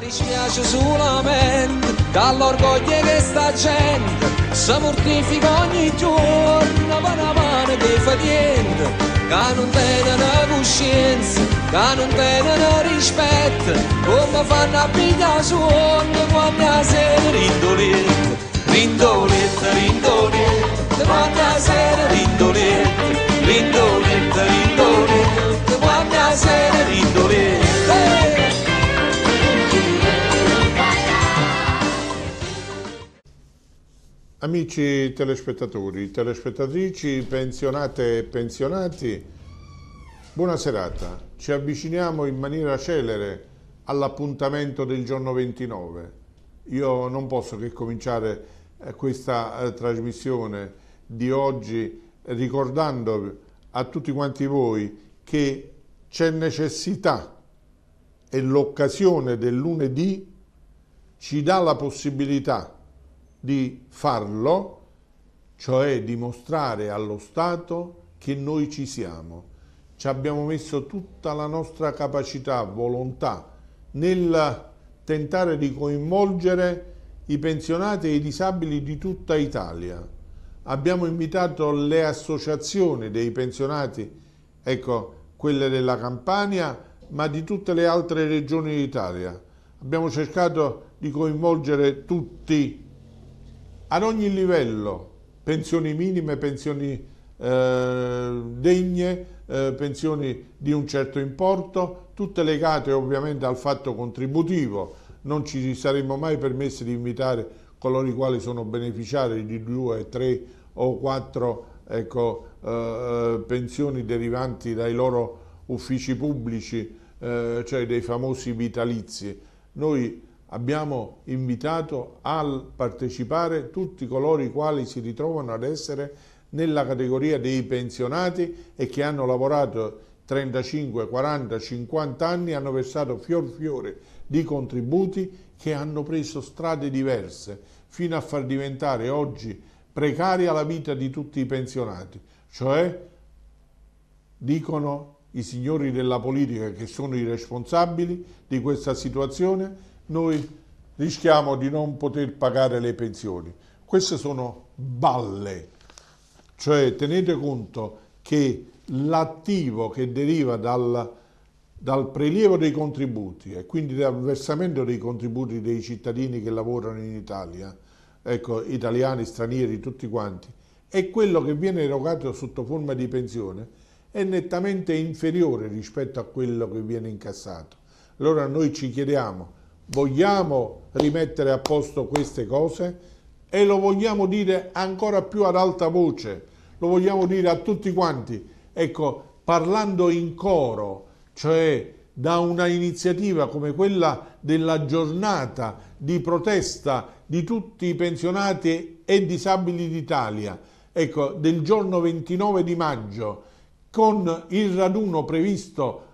dispiace solamente dall'orgoglio che sta gente si mortifica ogni giorno per una mano che fa niente che non la coscienza che non tenono rispetto come fanno a pigliare sonno quando la sera rindolette rindolette rindolette quando la sera rindolette rindolette rindolette quando la sera rindolette Amici telespettatori, telespettatrici, pensionate e pensionati, buona serata. Ci avviciniamo in maniera celere all'appuntamento del giorno 29. Io non posso che cominciare eh, questa eh, trasmissione di oggi ricordando a tutti quanti voi che c'è necessità e l'occasione del lunedì ci dà la possibilità di farlo, cioè dimostrare allo Stato che noi ci siamo. Ci abbiamo messo tutta la nostra capacità, volontà nel tentare di coinvolgere i pensionati e i disabili di tutta Italia. Abbiamo invitato le associazioni dei pensionati, ecco, quelle della Campania, ma di tutte le altre regioni d'Italia. Abbiamo cercato di coinvolgere tutti ad ogni livello, pensioni minime, pensioni eh, degne, eh, pensioni di un certo importo, tutte legate ovviamente al fatto contributivo, non ci saremmo mai permessi di invitare coloro i quali sono beneficiari di due, tre o quattro ecco, eh, eh pensioni derivanti dai loro uffici pubblici, eh, cioè dei famosi vitalizi. Noi abbiamo invitato a partecipare tutti coloro i quali si ritrovano ad essere nella categoria dei pensionati e che hanno lavorato 35, 40, 50 anni, hanno versato fior fiore di contributi che hanno preso strade diverse fino a far diventare oggi precaria la vita di tutti i pensionati, cioè dicono i signori della politica che sono i responsabili di questa situazione noi rischiamo di non poter pagare le pensioni. Queste sono balle, cioè tenete conto che l'attivo che deriva dal, dal prelievo dei contributi e quindi dal versamento dei contributi dei cittadini che lavorano in Italia, ecco, italiani, stranieri, tutti quanti, e quello che viene erogato sotto forma di pensione è nettamente inferiore rispetto a quello che viene incassato. Allora noi ci chiediamo vogliamo rimettere a posto queste cose e lo vogliamo dire ancora più ad alta voce, lo vogliamo dire a tutti quanti, ecco, parlando in coro, cioè da una iniziativa come quella della giornata di protesta di tutti i pensionati e disabili d'Italia, ecco, del giorno 29 di maggio, con il raduno previsto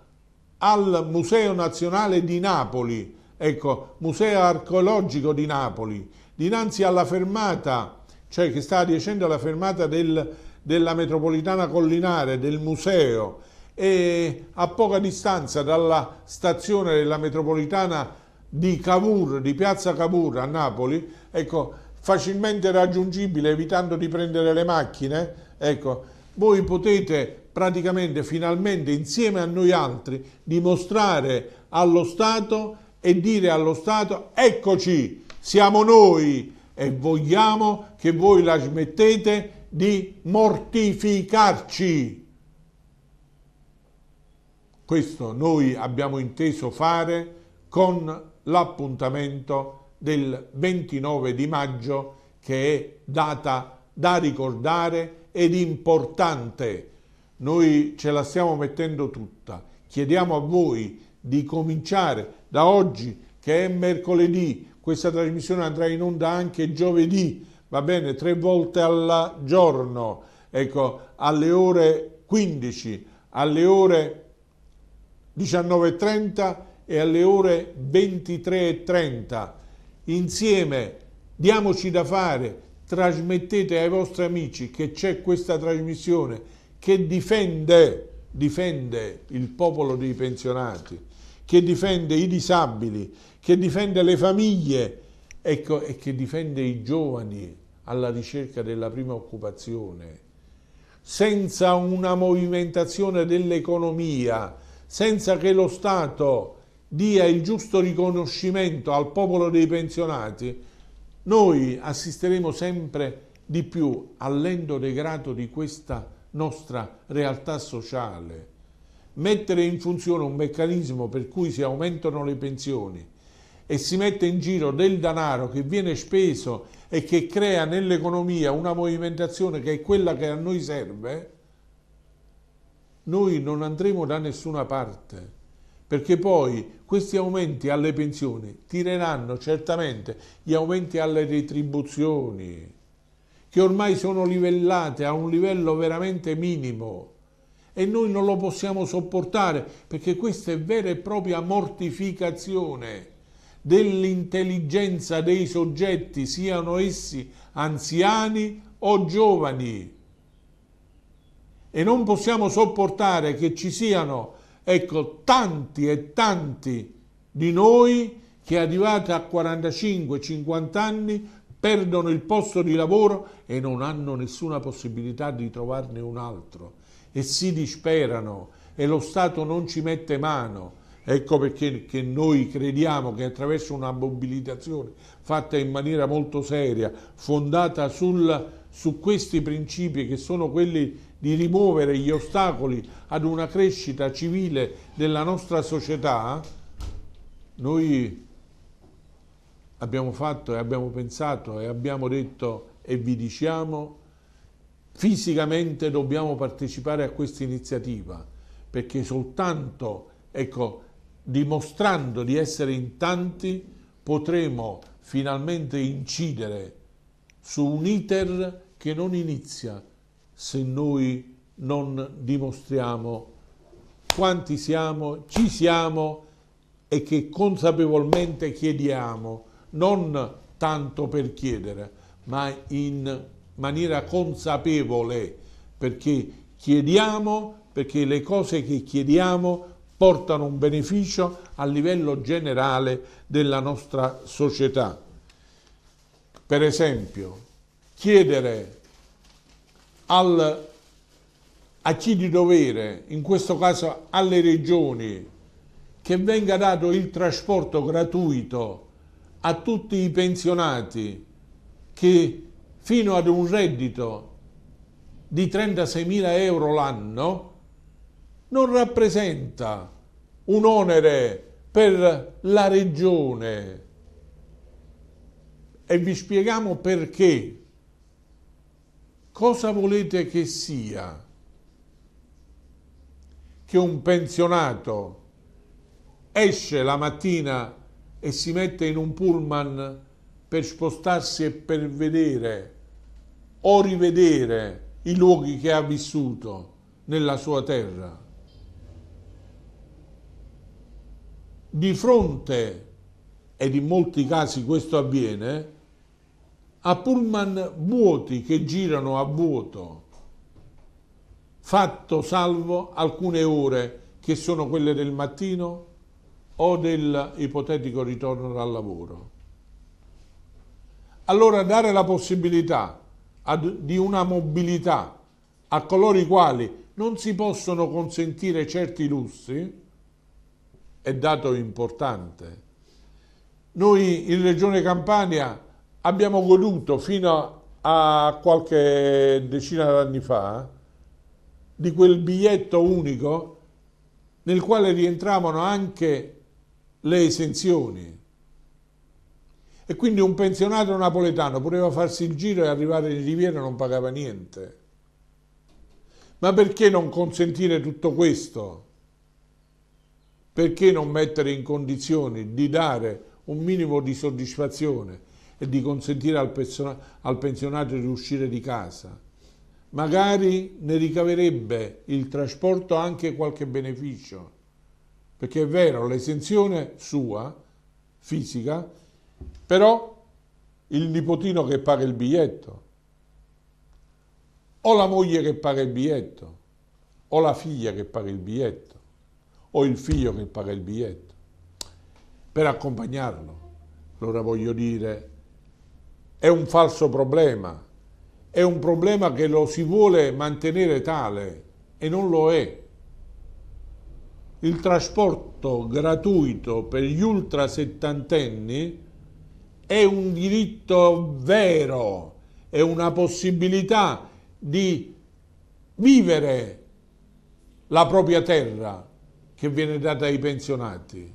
al Museo Nazionale di Napoli, Ecco, Museo Archeologico di Napoli, dinanzi alla fermata, cioè che sta adiacendo alla fermata del, della metropolitana collinare, del museo, e a poca distanza dalla stazione della metropolitana di Cavour, di Piazza Cavour a Napoli, ecco, facilmente raggiungibile evitando di prendere le macchine, ecco, voi potete praticamente finalmente insieme a noi altri dimostrare allo Stato e dire allo Stato eccoci, siamo noi e vogliamo che voi la smettete di mortificarci. Questo noi abbiamo inteso fare con l'appuntamento del 29 di maggio che è data da ricordare ed importante. Noi ce la stiamo mettendo tutta Chiediamo a voi di cominciare da oggi, che è mercoledì, questa trasmissione andrà in onda anche giovedì, va bene, tre volte al giorno, ecco, alle ore 15, alle ore 19.30 e alle ore 23.30. Insieme diamoci da fare, trasmettete ai vostri amici che c'è questa trasmissione che difende difende il popolo dei pensionati, che difende i disabili, che difende le famiglie ecco, e che difende i giovani alla ricerca della prima occupazione. Senza una movimentazione dell'economia, senza che lo Stato dia il giusto riconoscimento al popolo dei pensionati, noi assisteremo sempre di più all'endo degrado di questa nostra realtà sociale. Mettere in funzione un meccanismo per cui si aumentano le pensioni e si mette in giro del denaro che viene speso e che crea nell'economia una movimentazione che è quella che a noi serve, noi non andremo da nessuna parte perché poi questi aumenti alle pensioni tireranno certamente gli aumenti alle retribuzioni che ormai sono livellate a un livello veramente minimo e noi non lo possiamo sopportare perché questa è vera e propria mortificazione dell'intelligenza dei soggetti, siano essi anziani o giovani. E non possiamo sopportare che ci siano, ecco, tanti e tanti di noi che arrivati a 45-50 anni perdono il posto di lavoro e non hanno nessuna possibilità di trovarne un altro e si disperano e lo Stato non ci mette mano. Ecco perché noi crediamo che attraverso una mobilitazione fatta in maniera molto seria, fondata sul, su questi principi che sono quelli di rimuovere gli ostacoli ad una crescita civile della nostra società, noi abbiamo fatto e abbiamo pensato e abbiamo detto e vi diciamo, fisicamente dobbiamo partecipare a questa iniziativa, perché soltanto, ecco, dimostrando di essere in tanti, potremo finalmente incidere su un iter che non inizia se noi non dimostriamo quanti siamo, ci siamo e che consapevolmente chiediamo non tanto per chiedere, ma in maniera consapevole, perché chiediamo, perché le cose che chiediamo portano un beneficio a livello generale della nostra società. Per esempio, chiedere al, a chi di dovere, in questo caso alle regioni, che venga dato il trasporto gratuito a tutti i pensionati che fino ad un reddito di 36.000 euro l'anno non rappresenta un onere per la regione e vi spieghiamo perché. Cosa volete che sia? Che un pensionato esce la mattina e si mette in un pullman per spostarsi e per vedere o rivedere i luoghi che ha vissuto nella sua terra. Di fronte, ed in molti casi questo avviene, a pullman vuoti che girano a vuoto, fatto salvo alcune ore che sono quelle del mattino o del ipotetico ritorno dal lavoro. Allora dare la possibilità ad, di una mobilità a coloro i quali non si possono consentire certi lussi è dato importante. Noi in Regione Campania abbiamo goduto fino a qualche decina d'anni fa di quel biglietto unico nel quale rientravano anche le esenzioni. E quindi un pensionato napoletano poteva farsi il giro e arrivare in Riviera e non pagava niente. Ma perché non consentire tutto questo? Perché non mettere in condizioni di dare un minimo di soddisfazione e di consentire al, al pensionato di uscire di casa? Magari ne ricaverebbe il trasporto anche qualche beneficio perché è vero, l'esenzione sua, fisica, però il nipotino che paga il biglietto, o la moglie che paga il biglietto, o la figlia che paga il biglietto, o il figlio che paga il biglietto, per accompagnarlo. Allora voglio dire, è un falso problema, è un problema che lo si vuole mantenere tale e non lo è il trasporto gratuito per gli ultra settantenni è un diritto vero, è una possibilità di vivere la propria terra che viene data ai pensionati.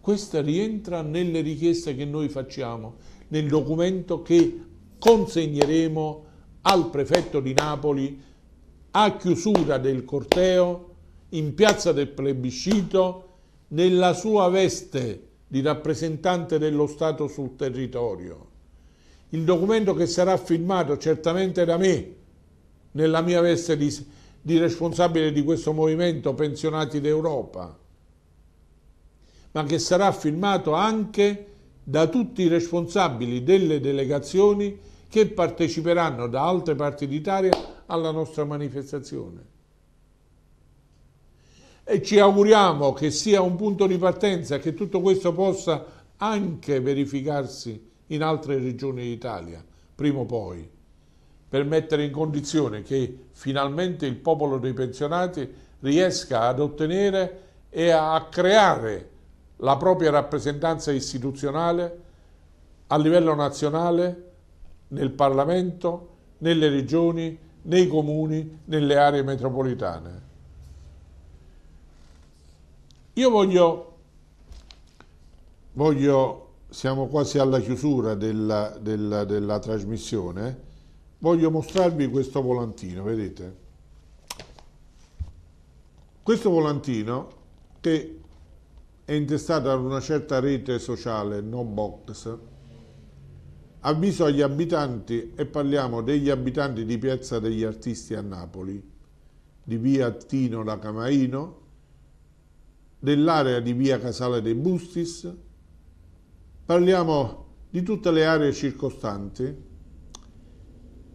Questa rientra nelle richieste che noi facciamo nel documento che consegneremo al prefetto di Napoli a chiusura del corteo in piazza del plebiscito nella sua veste di rappresentante dello Stato sul territorio. Il documento che sarà firmato certamente da me, nella mia veste di, di responsabile di questo movimento Pensionati d'Europa, ma che sarà firmato anche da tutti i responsabili delle delegazioni che parteciperanno da altre parti d'Italia alla nostra manifestazione e ci auguriamo che sia un punto di partenza, e che tutto questo possa anche verificarsi in altre regioni d'Italia, prima o poi, per mettere in condizione che finalmente il popolo dei pensionati riesca ad ottenere e a creare la propria rappresentanza istituzionale a livello nazionale, nel Parlamento, nelle regioni, nei comuni, nelle aree metropolitane. Io voglio, voglio siamo quasi alla chiusura della, della, della trasmissione, voglio mostrarvi questo volantino, vedete? Questo volantino che è intestato ad una certa rete sociale, no box, avviso agli abitanti e parliamo degli abitanti di Piazza degli Artisti a Napoli, di via Tino da Camaino, dell'area di via Casale dei Bustis, parliamo di tutte le aree circostanti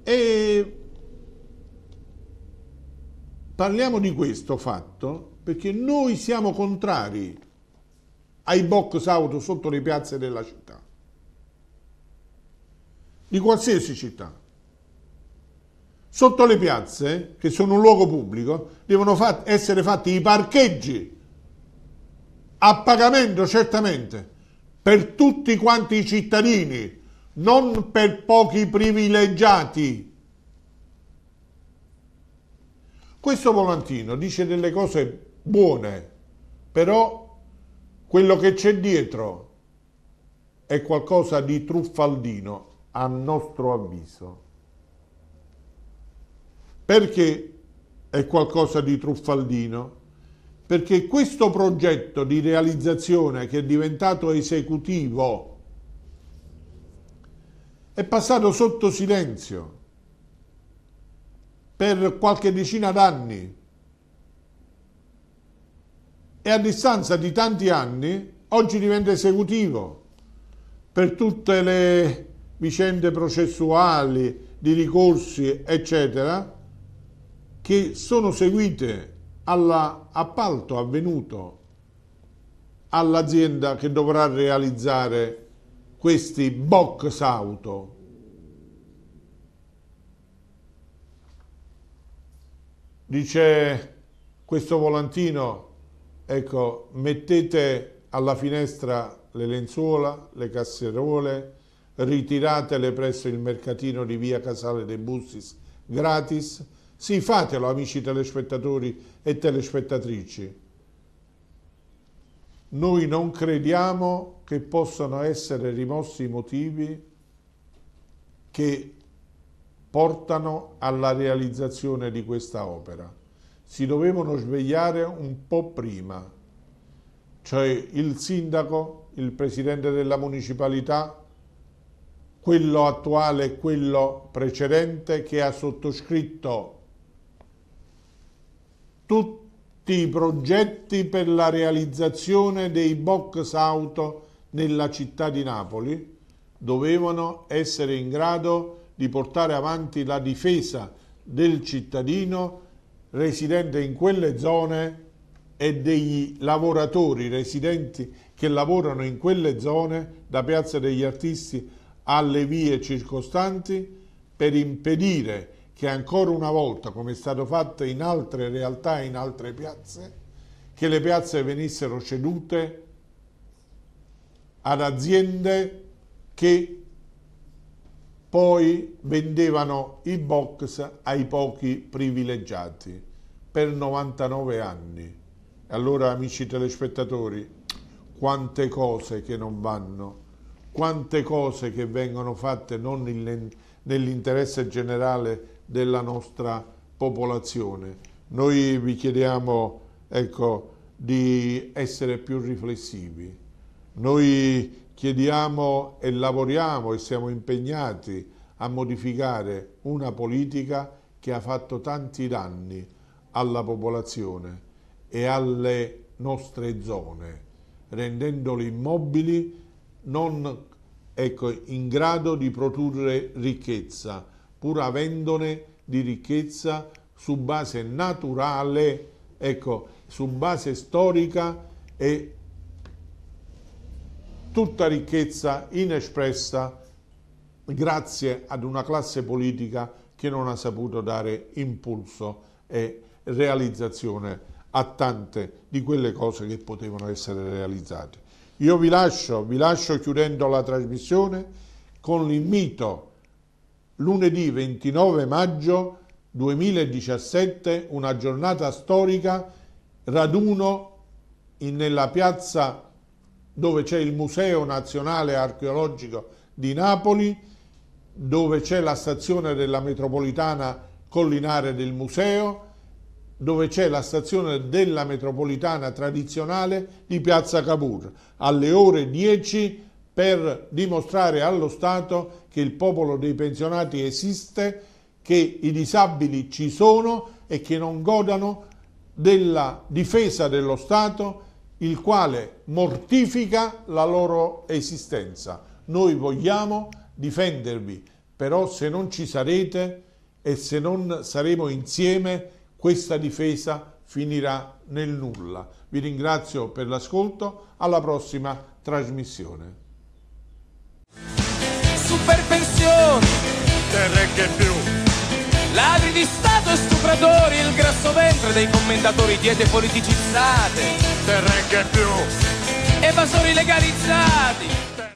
e parliamo di questo fatto perché noi siamo contrari ai box auto sotto le piazze della città, di qualsiasi città. Sotto le piazze, che sono un luogo pubblico, devono essere fatti i parcheggi a pagamento certamente per tutti quanti i cittadini, non per pochi privilegiati. Questo volantino dice delle cose buone, però quello che c'è dietro è qualcosa di truffaldino, a nostro avviso. Perché è qualcosa di truffaldino? perché questo progetto di realizzazione che è diventato esecutivo è passato sotto silenzio per qualche decina d'anni e a distanza di tanti anni oggi diventa esecutivo per tutte le vicende processuali, di ricorsi, eccetera, che sono seguite all'appalto avvenuto all'azienda che dovrà realizzare questi box auto. Dice questo volantino, ecco, mettete alla finestra le lenzuola, le casseruole, ritiratele presso il mercatino di via Casale dei Bussis gratis, sì, fatelo amici telespettatori e telespettatrici. Noi non crediamo che possano essere rimossi i motivi che portano alla realizzazione di questa opera. Si dovevano svegliare un po' prima, cioè il sindaco, il presidente della municipalità, quello attuale e quello precedente che ha sottoscritto tutti i progetti per la realizzazione dei box auto nella città di Napoli dovevano essere in grado di portare avanti la difesa del cittadino residente in quelle zone e dei lavoratori residenti che lavorano in quelle zone, da Piazza degli Artisti alle vie circostanti, per impedire che ancora una volta, come è stato fatto in altre realtà, in altre piazze, che le piazze venissero cedute ad aziende che poi vendevano i box ai pochi privilegiati per 99 anni. Allora, amici telespettatori, quante cose che non vanno quante cose che vengono fatte non nell'interesse generale della nostra popolazione. Noi vi chiediamo ecco, di essere più riflessivi. Noi chiediamo e lavoriamo e siamo impegnati a modificare una politica che ha fatto tanti danni alla popolazione e alle nostre zone, rendendole immobili non ecco, in grado di produrre ricchezza, pur avendone di ricchezza su base naturale, ecco, su base storica e tutta ricchezza inespressa grazie ad una classe politica che non ha saputo dare impulso e realizzazione a tante di quelle cose che potevano essere realizzate. Io vi lascio, vi lascio chiudendo la trasmissione con l'invito lunedì 29 maggio 2017, una giornata storica, raduno in, nella piazza dove c'è il Museo Nazionale Archeologico di Napoli, dove c'è la stazione della metropolitana collinare del museo, dove c'è la stazione della metropolitana tradizionale di Piazza Cavour, alle ore 10 per dimostrare allo Stato che il popolo dei pensionati esiste, che i disabili ci sono e che non godano della difesa dello Stato, il quale mortifica la loro esistenza. Noi vogliamo difendervi, però se non ci sarete e se non saremo insieme questa difesa finirà nel nulla. Vi ringrazio per l'ascolto, alla prossima trasmissione. Ladri di Stato e stupratori, il grasso ventre dei commentatori, diete politicizzate, che più. Evasori legalizzati.